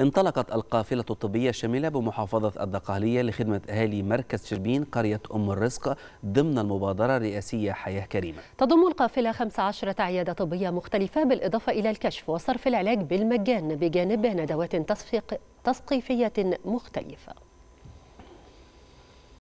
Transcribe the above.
انطلقت القافلة الطبية الشاملة بمحافظة الدقهلية لخدمة أهالي مركز شربين قرية أم الرزق ضمن المبادرة الرئاسية حياة كريمة تضم القافلة 15 عيادة طبية مختلفة بالإضافة إلى الكشف وصرف العلاج بالمجان بجانب ندوات تسقيفية مختلفة